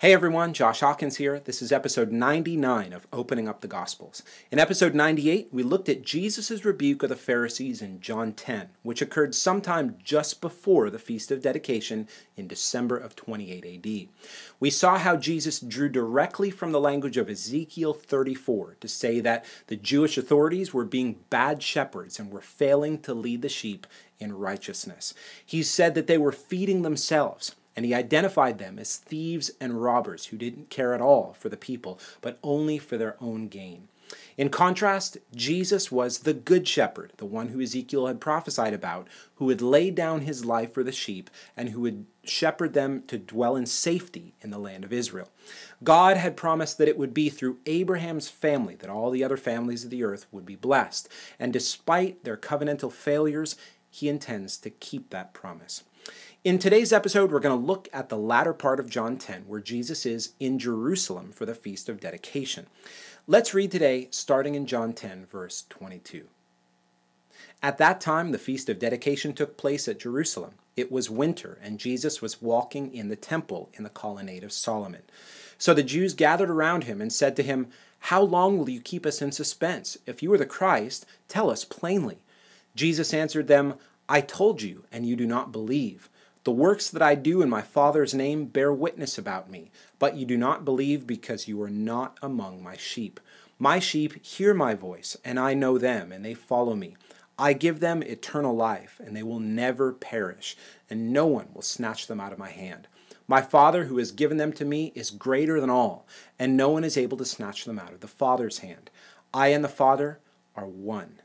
Hey everyone, Josh Hawkins here. This is episode 99 of Opening Up the Gospels. In episode 98, we looked at Jesus' rebuke of the Pharisees in John 10, which occurred sometime just before the Feast of Dedication in December of 28 AD. We saw how Jesus drew directly from the language of Ezekiel 34 to say that the Jewish authorities were being bad shepherds and were failing to lead the sheep in righteousness. He said that they were feeding themselves and he identified them as thieves and robbers who didn't care at all for the people, but only for their own gain. In contrast, Jesus was the good shepherd, the one who Ezekiel had prophesied about, who would lay down his life for the sheep and who would shepherd them to dwell in safety in the land of Israel. God had promised that it would be through Abraham's family that all the other families of the earth would be blessed, and despite their covenantal failures, he intends to keep that promise. In today's episode, we're going to look at the latter part of John 10, where Jesus is in Jerusalem for the Feast of Dedication. Let's read today, starting in John 10, verse 22. At that time, the Feast of Dedication took place at Jerusalem. It was winter, and Jesus was walking in the temple in the colonnade of Solomon. So the Jews gathered around him and said to him, How long will you keep us in suspense? If you are the Christ, tell us plainly. Jesus answered them, I told you, and you do not believe. The works that I do in my Father's name bear witness about me, but you do not believe because you are not among my sheep. My sheep hear my voice, and I know them, and they follow me. I give them eternal life, and they will never perish, and no one will snatch them out of my hand. My Father, who has given them to me, is greater than all, and no one is able to snatch them out of the Father's hand. I and the Father are one.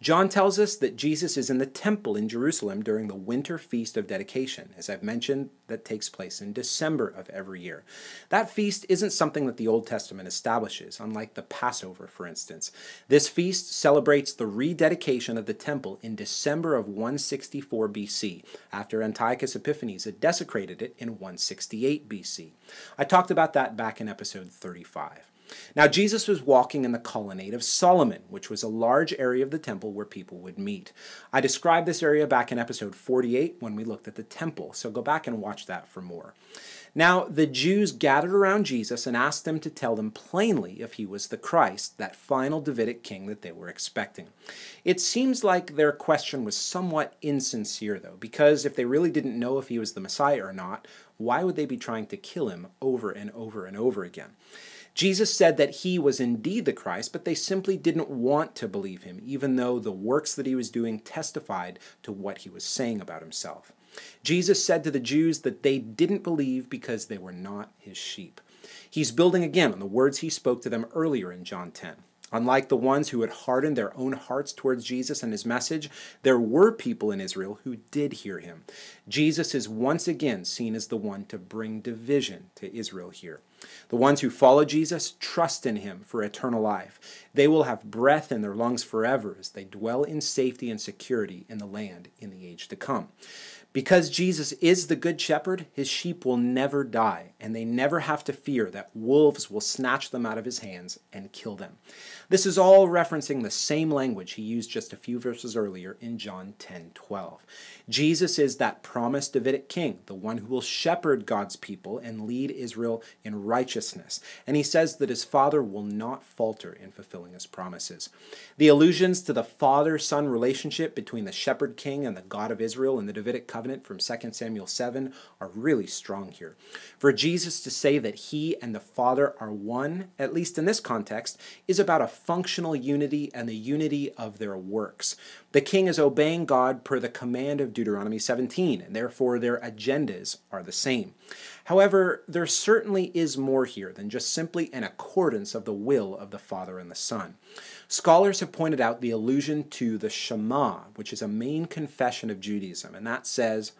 John tells us that Jesus is in the temple in Jerusalem during the winter feast of dedication, as I've mentioned, that takes place in December of every year. That feast isn't something that the Old Testament establishes, unlike the Passover, for instance. This feast celebrates the rededication of the temple in December of 164 BC, after Antiochus Epiphanes had desecrated it in 168 BC. I talked about that back in episode 35. Now, Jesus was walking in the colonnade of Solomon, which was a large area of the temple where people would meet. I described this area back in episode 48 when we looked at the temple, so go back and watch that for more. Now, the Jews gathered around Jesus and asked him to tell them plainly if he was the Christ, that final Davidic king that they were expecting. It seems like their question was somewhat insincere, though, because if they really didn't know if he was the Messiah or not, why would they be trying to kill him over and over and over again? Jesus said that he was indeed the Christ, but they simply didn't want to believe him, even though the works that he was doing testified to what he was saying about himself. Jesus said to the Jews that they didn't believe because they were not his sheep. He's building again on the words he spoke to them earlier in John 10. Unlike the ones who had hardened their own hearts towards Jesus and his message, there were people in Israel who did hear him. Jesus is once again seen as the one to bring division to Israel here. The ones who follow Jesus trust in him for eternal life. They will have breath in their lungs forever as they dwell in safety and security in the land in the age to come. Because Jesus is the good shepherd, his sheep will never die, and they never have to fear that wolves will snatch them out of his hands and kill them. This is all referencing the same language he used just a few verses earlier in John 10 12. Jesus is that promised Davidic king, the one who will shepherd God's people and lead Israel in righteousness. And he says that his father will not falter in fulfilling his promises. The allusions to the father son relationship between the shepherd king and the God of Israel in the Davidic covenant covenant from 2 Samuel 7 are really strong here. For Jesus to say that he and the Father are one, at least in this context, is about a functional unity and the unity of their works. The king is obeying God per the command of Deuteronomy 17, and therefore their agendas are the same. However, there certainly is more here than just simply an accordance of the will of the Father and the Son. Scholars have pointed out the allusion to the Shema, which is a main confession of Judaism, and that says,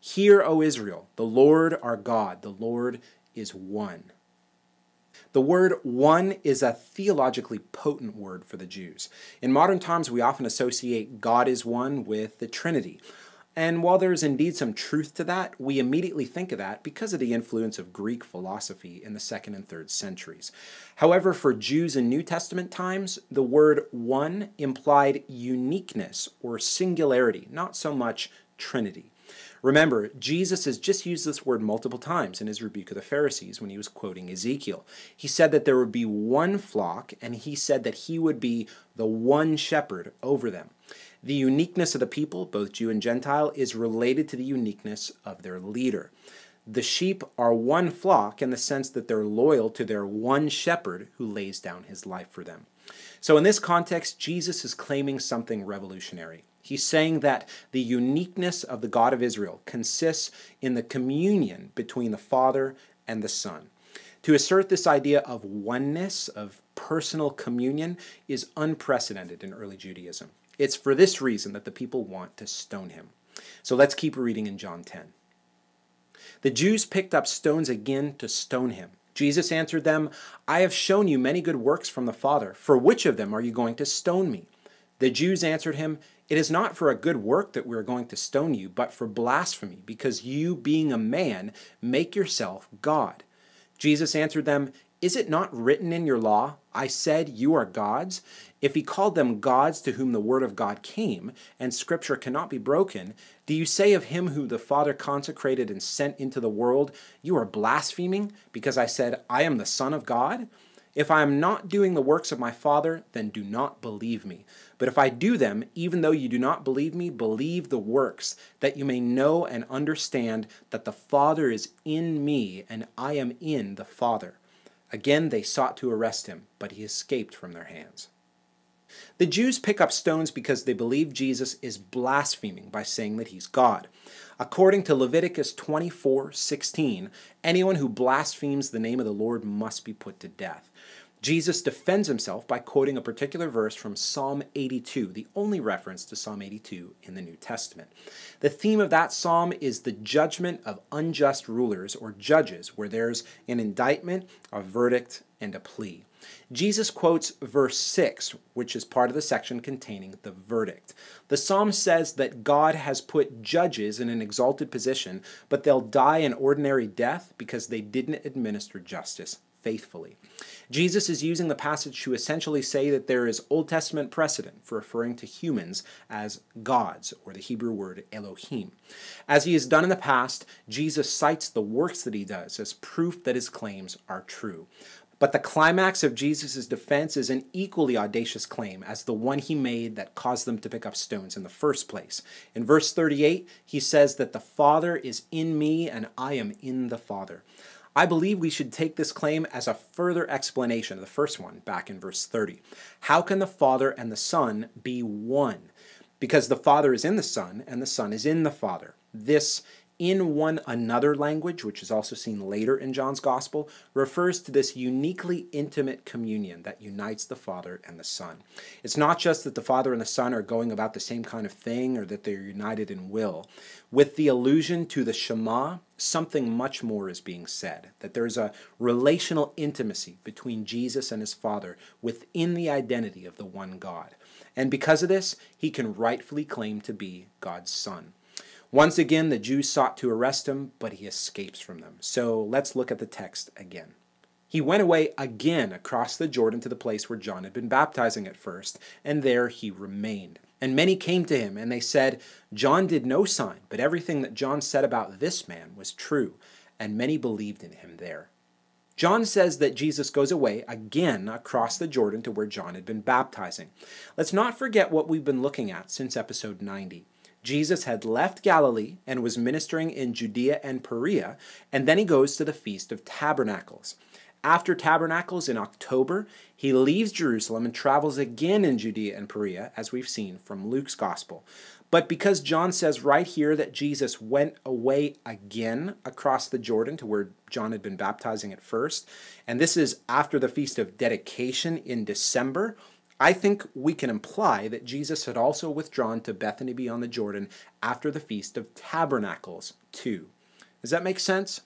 Hear, O Israel, the Lord our God, the Lord is one. The word one is a theologically potent word for the Jews. In modern times, we often associate God is one with the Trinity. And while there is indeed some truth to that, we immediately think of that because of the influence of Greek philosophy in the second and third centuries. However, for Jews in New Testament times, the word one implied uniqueness or singularity, not so much trinity. Remember, Jesus has just used this word multiple times in his rebuke of the Pharisees when he was quoting Ezekiel. He said that there would be one flock, and he said that he would be the one shepherd over them. The uniqueness of the people, both Jew and Gentile, is related to the uniqueness of their leader. The sheep are one flock in the sense that they're loyal to their one shepherd who lays down his life for them. So, in this context, Jesus is claiming something revolutionary. He's saying that the uniqueness of the God of Israel consists in the communion between the Father and the Son. To assert this idea of oneness, of personal communion, is unprecedented in early Judaism. It's for this reason that the people want to stone him. So let's keep reading in John 10. The Jews picked up stones again to stone him. Jesus answered them, I have shown you many good works from the Father. For which of them are you going to stone me? The Jews answered him, It is not for a good work that we are going to stone you, but for blasphemy, because you, being a man, make yourself God. Jesus answered them, is it not written in your law, I said, You are gods? If he called them gods to whom the word of God came, and scripture cannot be broken, do you say of him who the Father consecrated and sent into the world, You are blaspheming, because I said, I am the Son of God? If I am not doing the works of my Father, then do not believe me. But if I do them, even though you do not believe me, believe the works, that you may know and understand that the Father is in me, and I am in the Father. Again, they sought to arrest him, but he escaped from their hands. The Jews pick up stones because they believe Jesus is blaspheming by saying that he's God. According to Leviticus 24 16, anyone who blasphemes the name of the Lord must be put to death. Jesus defends himself by quoting a particular verse from Psalm 82, the only reference to Psalm 82 in the New Testament. The theme of that psalm is the judgment of unjust rulers or judges, where there's an indictment, a verdict, and a plea. Jesus quotes verse 6, which is part of the section containing the verdict. The psalm says that God has put judges in an exalted position, but they'll die an ordinary death because they didn't administer justice faithfully. Jesus is using the passage to essentially say that there is Old Testament precedent for referring to humans as gods, or the Hebrew word Elohim. As he has done in the past, Jesus cites the works that he does as proof that his claims are true. But the climax of Jesus' defense is an equally audacious claim as the one he made that caused them to pick up stones in the first place. In verse 38, he says that the Father is in me and I am in the Father. I believe we should take this claim as a further explanation of the first one back in verse 30. How can the Father and the Son be one? Because the Father is in the Son and the Son is in the Father. This in one another language, which is also seen later in John's Gospel, refers to this uniquely intimate communion that unites the Father and the Son. It's not just that the Father and the Son are going about the same kind of thing or that they're united in will. With the allusion to the Shema, something much more is being said, that there's a relational intimacy between Jesus and his Father within the identity of the one God. And because of this, he can rightfully claim to be God's Son. Once again, the Jews sought to arrest him, but he escapes from them. So let's look at the text again. He went away again across the Jordan to the place where John had been baptizing at first, and there he remained. And many came to him, and they said, John did no sign, but everything that John said about this man was true, and many believed in him there. John says that Jesus goes away again across the Jordan to where John had been baptizing. Let's not forget what we've been looking at since episode 90. Jesus had left Galilee and was ministering in Judea and Perea, and then he goes to the Feast of Tabernacles. After Tabernacles in October, he leaves Jerusalem and travels again in Judea and Perea, as we've seen from Luke's Gospel. But because John says right here that Jesus went away again across the Jordan to where John had been baptizing at first, and this is after the Feast of Dedication in December, I think we can imply that Jesus had also withdrawn to Bethany beyond the Jordan after the Feast of Tabernacles, too. Does that make sense?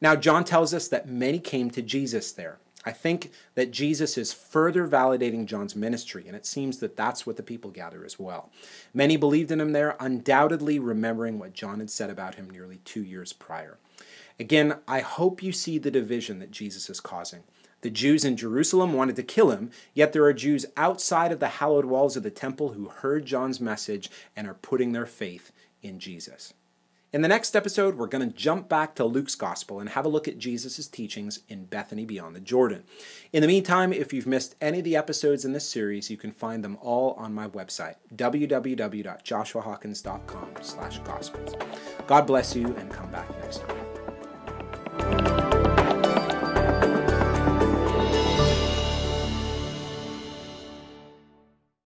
Now, John tells us that many came to Jesus there. I think that Jesus is further validating John's ministry, and it seems that that's what the people gather as well. Many believed in him there, undoubtedly remembering what John had said about him nearly two years prior. Again, I hope you see the division that Jesus is causing. The Jews in Jerusalem wanted to kill him, yet there are Jews outside of the hallowed walls of the temple who heard John's message and are putting their faith in Jesus. In the next episode, we're going to jump back to Luke's Gospel and have a look at Jesus' teachings in Bethany beyond the Jordan. In the meantime, if you've missed any of the episodes in this series, you can find them all on my website, www.joshuahawkins.com slash gospels. God bless you and come back next time.